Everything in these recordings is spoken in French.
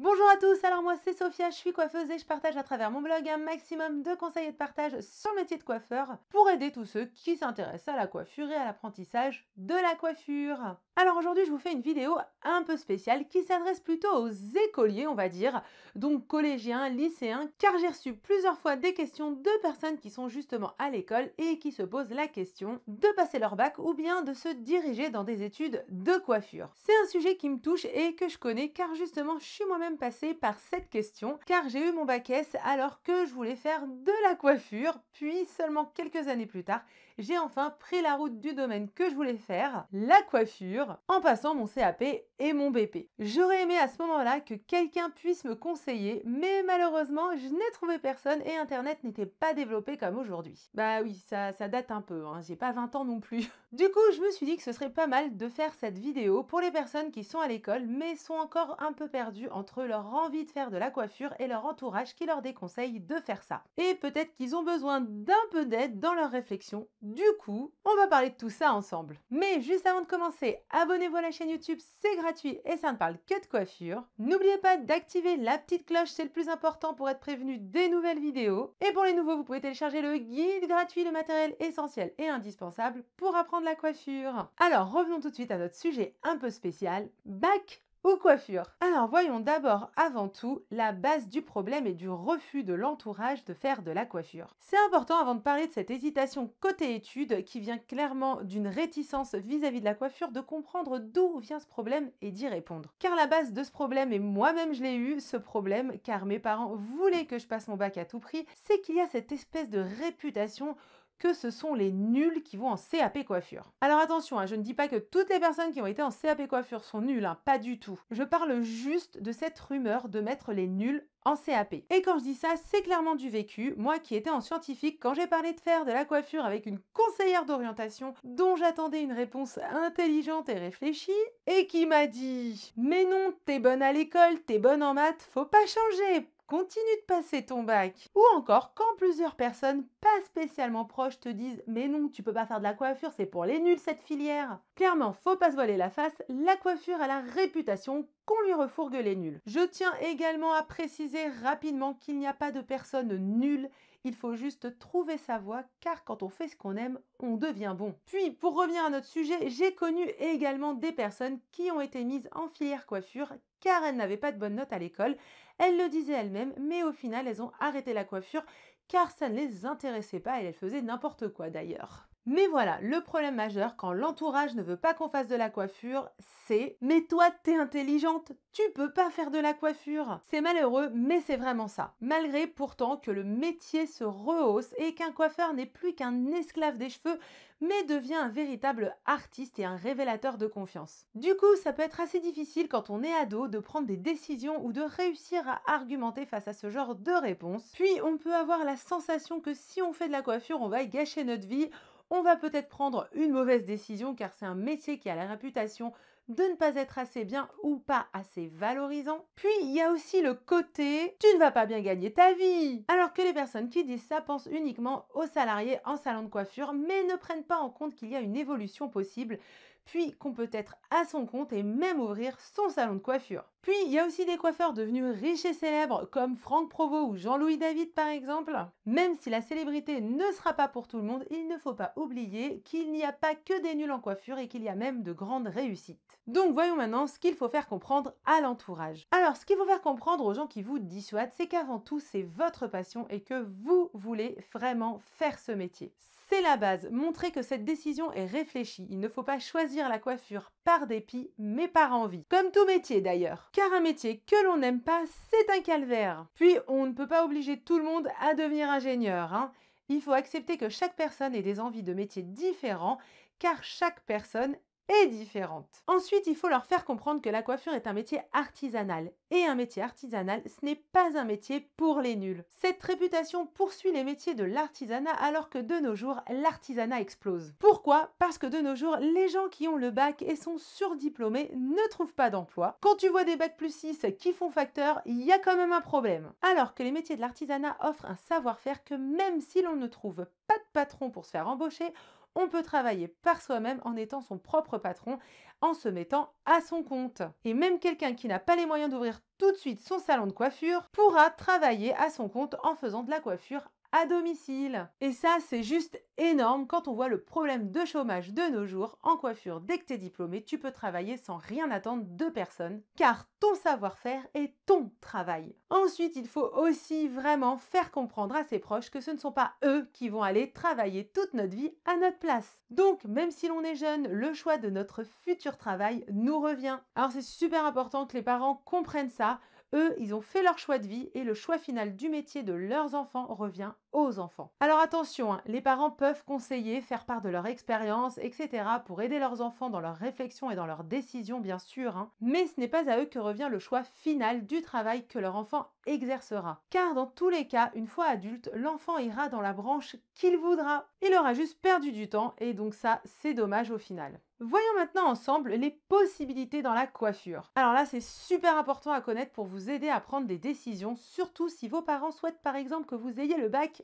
Bonjour à tous, alors moi c'est Sophia, je suis coiffeuse et je partage à travers mon blog un maximum de conseils et de partages sur le métier de coiffeur pour aider tous ceux qui s'intéressent à la coiffure et à l'apprentissage de la coiffure. Alors aujourd'hui je vous fais une vidéo un peu spéciale qui s'adresse plutôt aux écoliers on va dire, donc collégiens, lycéens, car j'ai reçu plusieurs fois des questions de personnes qui sont justement à l'école et qui se posent la question de passer leur bac ou bien de se diriger dans des études de coiffure. C'est un sujet qui me touche et que je connais car justement je suis moi-même passer passé par cette question car j'ai eu mon bac S alors que je voulais faire de la coiffure, puis seulement quelques années plus tard, j'ai enfin pris la route du domaine que je voulais faire, la coiffure, en passant mon CAP et mon BP. J'aurais aimé à ce moment-là que quelqu'un puisse me conseiller, mais malheureusement, je n'ai trouvé personne et Internet n'était pas développé comme aujourd'hui. Bah oui, ça, ça date un peu, hein, j'ai pas 20 ans non plus. Du coup, je me suis dit que ce serait pas mal de faire cette vidéo pour les personnes qui sont à l'école mais sont encore un peu perdues entre leur envie de faire de la coiffure et leur entourage qui leur déconseille de faire ça. Et peut-être qu'ils ont besoin d'un peu d'aide dans leur réflexion. Du coup, on va parler de tout ça ensemble. Mais juste avant de commencer, abonnez-vous à la chaîne YouTube, c'est gratuit et ça ne parle que de coiffure. N'oubliez pas d'activer la petite cloche, c'est le plus important pour être prévenu des nouvelles vidéos. Et pour les nouveaux, vous pouvez télécharger le guide gratuit, le matériel essentiel et indispensable pour apprendre la coiffure. Alors revenons tout de suite à notre sujet un peu spécial, bac ou coiffure Alors voyons d'abord avant tout la base du problème et du refus de l'entourage de faire de la coiffure. C'est important avant de parler de cette hésitation côté étude qui vient clairement d'une réticence vis-à-vis -vis de la coiffure de comprendre d'où vient ce problème et d'y répondre. Car la base de ce problème, et moi-même je l'ai eu, ce problème car mes parents voulaient que je passe mon bac à tout prix, c'est qu'il y a cette espèce de réputation que ce sont les nuls qui vont en CAP coiffure. Alors attention, hein, je ne dis pas que toutes les personnes qui ont été en CAP coiffure sont nuls, hein, pas du tout. Je parle juste de cette rumeur de mettre les nuls en CAP. Et quand je dis ça, c'est clairement du vécu. Moi qui étais en scientifique, quand j'ai parlé de faire de la coiffure avec une conseillère d'orientation dont j'attendais une réponse intelligente et réfléchie, et qui m'a dit Mais non, t'es bonne à l'école, t'es bonne en maths, faut pas changer, continue de passer ton bac. Ou encore quand plusieurs personnes pas spécialement proches te disent mais non, tu peux pas faire de la coiffure, c'est pour les nuls cette filière. Clairement, faut pas se voiler la face, la coiffure a la réputation qu'on lui refourgue les nuls. Je tiens également à préciser rapidement qu'il n'y a pas de personne nulle il faut juste trouver sa voie car quand on fait ce qu'on aime, on devient bon. Puis, pour revenir à notre sujet, j'ai connu également des personnes qui ont été mises en filière coiffure car elles n'avaient pas de bonnes notes à l'école. Elles le disaient elles-mêmes, mais au final, elles ont arrêté la coiffure car ça ne les intéressait pas et elles faisaient n'importe quoi d'ailleurs. Mais voilà, le problème majeur quand l'entourage ne veut pas qu'on fasse de la coiffure, c'est Mais toi, t'es intelligente, tu peux pas faire de la coiffure C'est malheureux, mais c'est vraiment ça. Malgré pourtant que le métier se rehausse et qu'un coiffeur n'est plus qu'un esclave des cheveux, mais devient un véritable artiste et un révélateur de confiance. Du coup, ça peut être assez difficile quand on est ado de prendre des décisions ou de réussir à argumenter face à ce genre de réponse. Puis on peut avoir la sensation que si on fait de la coiffure, on va y gâcher notre vie on va peut-être prendre une mauvaise décision car c'est un métier qui a la réputation de ne pas être assez bien ou pas assez valorisant. Puis il y a aussi le côté tu ne vas pas bien gagner ta vie. Alors que les personnes qui disent ça pensent uniquement aux salariés en salon de coiffure mais ne prennent pas en compte qu'il y a une évolution possible puis qu'on peut être à son compte et même ouvrir son salon de coiffure. Puis, il y a aussi des coiffeurs devenus riches et célèbres, comme Franck Provost ou Jean-Louis David par exemple. Même si la célébrité ne sera pas pour tout le monde, il ne faut pas oublier qu'il n'y a pas que des nuls en coiffure et qu'il y a même de grandes réussites. Donc voyons maintenant ce qu'il faut faire comprendre à l'entourage. Alors, ce qu'il faut faire comprendre aux gens qui vous dissuadent, c'est qu'avant tout, c'est votre passion et que vous voulez vraiment faire ce métier. C'est la base, montrer que cette décision est réfléchie. Il ne faut pas choisir la coiffure par dépit, mais par envie. Comme tout métier d'ailleurs car un métier que l'on n'aime pas, c'est un calvaire. Puis, on ne peut pas obliger tout le monde à devenir ingénieur. Hein. Il faut accepter que chaque personne ait des envies de métiers différents, car chaque personne et différente. Ensuite, il faut leur faire comprendre que la coiffure est un métier artisanal. Et un métier artisanal, ce n'est pas un métier pour les nuls. Cette réputation poursuit les métiers de l'artisanat alors que de nos jours, l'artisanat explose. Pourquoi Parce que de nos jours, les gens qui ont le bac et sont surdiplômés ne trouvent pas d'emploi. Quand tu vois des bacs plus 6 qui font facteur, il y a quand même un problème. Alors que les métiers de l'artisanat offrent un savoir-faire que même si l'on ne trouve pas de patron pour se faire embaucher, on peut travailler par soi-même en étant son propre patron, en se mettant à son compte. Et même quelqu'un qui n'a pas les moyens d'ouvrir tout de suite son salon de coiffure pourra travailler à son compte en faisant de la coiffure domicile. Et ça, c'est juste énorme quand on voit le problème de chômage de nos jours. En coiffure, dès que tu es diplômé, tu peux travailler sans rien attendre de personne, car ton savoir-faire est ton travail. Ensuite, il faut aussi vraiment faire comprendre à ses proches que ce ne sont pas eux qui vont aller travailler toute notre vie à notre place. Donc, même si l'on est jeune, le choix de notre futur travail nous revient. Alors, c'est super important que les parents comprennent ça. Eux, ils ont fait leur choix de vie et le choix final du métier de leurs enfants revient aux enfants. Alors attention, hein, les parents peuvent conseiller, faire part de leur expérience, etc. pour aider leurs enfants dans leurs réflexions et dans leurs décisions, bien sûr, hein. mais ce n'est pas à eux que revient le choix final du travail que leur enfant exercera. Car dans tous les cas, une fois adulte, l'enfant ira dans la branche qu'il voudra. Il aura juste perdu du temps et donc ça, c'est dommage au final. Voyons maintenant ensemble les possibilités dans la coiffure. Alors là, c'est super important à connaître pour vous aider à prendre des décisions, surtout si vos parents souhaitent par exemple que vous ayez le bac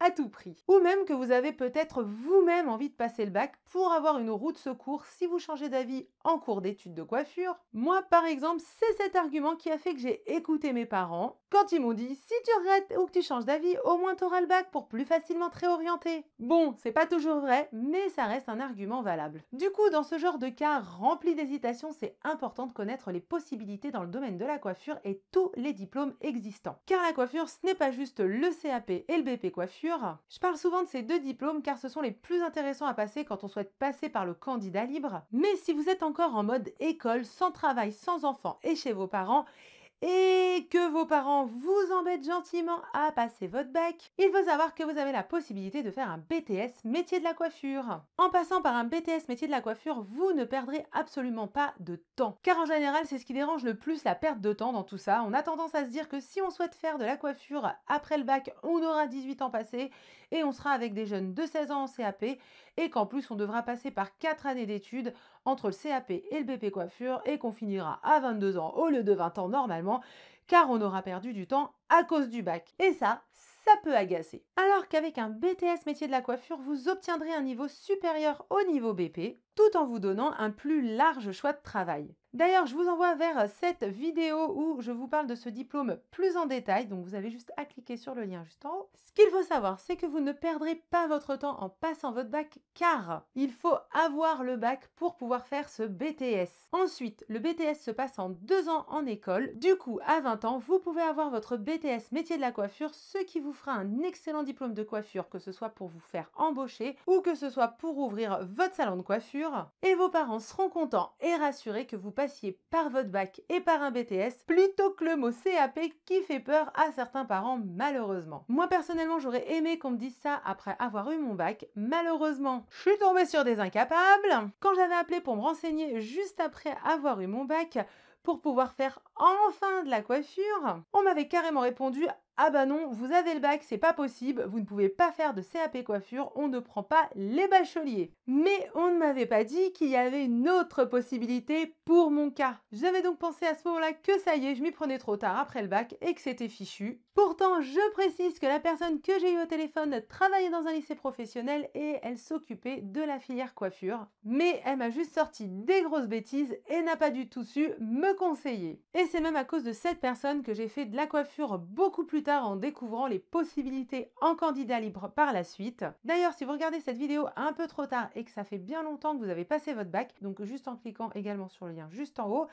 à tout prix. Ou même que vous avez peut-être vous-même envie de passer le bac pour avoir une roue de secours si vous changez d'avis en cours d'études de coiffure. Moi, par exemple, c'est cet argument qui a fait que j'ai écouté mes parents quand ils m'ont dit si tu regrettes ou que tu changes d'avis, au moins t'auras le bac pour plus facilement te réorienter. Bon, c'est pas toujours vrai, mais ça reste un argument valable. Du coup, dans ce genre de cas rempli d'hésitation, c'est important de connaître les possibilités dans le domaine de la coiffure et tous les diplômes existants. Car la coiffure, ce n'est pas juste le CAP et le BP coiffure, je parle souvent de ces deux diplômes car ce sont les plus intéressants à passer quand on souhaite passer par le candidat libre. Mais si vous êtes encore en mode école, sans travail, sans enfants et chez vos parents, et que vos parents vous embêtent gentiment à passer votre bac, il faut savoir que vous avez la possibilité de faire un BTS métier de la coiffure. En passant par un BTS métier de la coiffure, vous ne perdrez absolument pas de temps. Car en général, c'est ce qui dérange le plus la perte de temps dans tout ça. On a tendance à se dire que si on souhaite faire de la coiffure après le bac, on aura 18 ans passés et on sera avec des jeunes de 16 ans en CAP et qu'en plus on devra passer par 4 années d'études entre le CAP et le BP coiffure et qu'on finira à 22 ans au lieu de 20 ans normalement car on aura perdu du temps à cause du bac. Et ça, ça peut agacer. Alors qu'avec un BTS métier de la coiffure, vous obtiendrez un niveau supérieur au niveau BP tout en vous donnant un plus large choix de travail. D'ailleurs, je vous envoie vers cette vidéo où je vous parle de ce diplôme plus en détail, donc vous avez juste à cliquer sur le lien juste en haut. Ce qu'il faut savoir, c'est que vous ne perdrez pas votre temps en passant votre bac car il faut avoir le bac pour pouvoir faire ce BTS. Ensuite, le BTS se passe en deux ans en école. Du coup, à 20 ans, vous pouvez avoir votre BTS métier de la coiffure, ce qui vous fera un excellent diplôme de coiffure, que ce soit pour vous faire embaucher ou que ce soit pour ouvrir votre salon de coiffure et vos parents seront contents et rassurés que vous passiez par votre bac et par un BTS plutôt que le mot CAP qui fait peur à certains parents malheureusement. Moi personnellement j'aurais aimé qu'on me dise ça après avoir eu mon bac. Malheureusement, je suis tombée sur des incapables. Quand j'avais appelé pour me renseigner juste après avoir eu mon bac, pour pouvoir faire enfin de la coiffure, on m'avait carrément répondu ah bah non, vous avez le bac, c'est pas possible, vous ne pouvez pas faire de CAP coiffure, on ne prend pas les bacheliers. Mais on ne m'avait pas dit qu'il y avait une autre possibilité pour mon cas. J'avais donc pensé à ce moment-là que ça y est, je m'y prenais trop tard après le bac et que c'était fichu. Pourtant, je précise que la personne que j'ai eue au téléphone travaillait dans un lycée professionnel et elle s'occupait de la filière coiffure. Mais elle m'a juste sorti des grosses bêtises et n'a pas du tout su me conseiller. Et c'est même à cause de cette personne que j'ai fait de la coiffure beaucoup plus tard en découvrant les possibilités en candidat libre par la suite. D'ailleurs, si vous regardez cette vidéo un peu trop tard et que ça fait bien longtemps que vous avez passé votre bac, donc juste en cliquant également sur le lien juste en haut,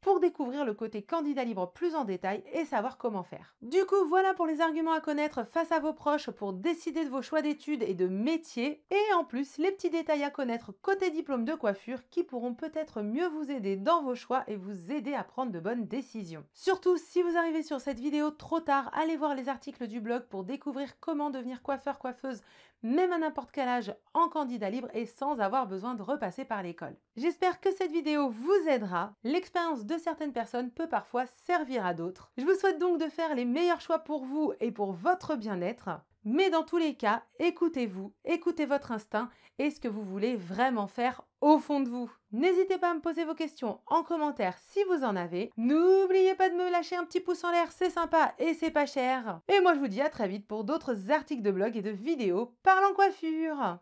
pour découvrir le côté candidat libre plus en détail et savoir comment faire. Du coup, voilà pour les arguments à connaître face à vos proches pour décider de vos choix d'études et de métiers, et en plus les petits détails à connaître côté diplôme de coiffure qui pourront peut-être mieux vous aider dans vos choix et vous aider à prendre de bonnes décisions. Surtout, si vous arrivez sur cette vidéo trop tard, allez voir les articles du blog pour découvrir comment devenir coiffeur coiffeuse, même à n'importe quel âge, en candidat libre et sans avoir besoin de repasser par l'école. J'espère que cette vidéo vous aidera. L'expérience de certaines personnes peut parfois servir à d'autres. Je vous souhaite donc de faire les meilleurs choix pour vous et pour votre bien-être. Mais dans tous les cas, écoutez-vous, écoutez votre instinct et ce que vous voulez vraiment faire au fond de vous. N'hésitez pas à me poser vos questions en commentaire si vous en avez. N'oubliez pas de me lâcher un petit pouce en l'air, c'est sympa et c'est pas cher. Et moi je vous dis à très vite pour d'autres articles de blog et de vidéos parlant coiffure.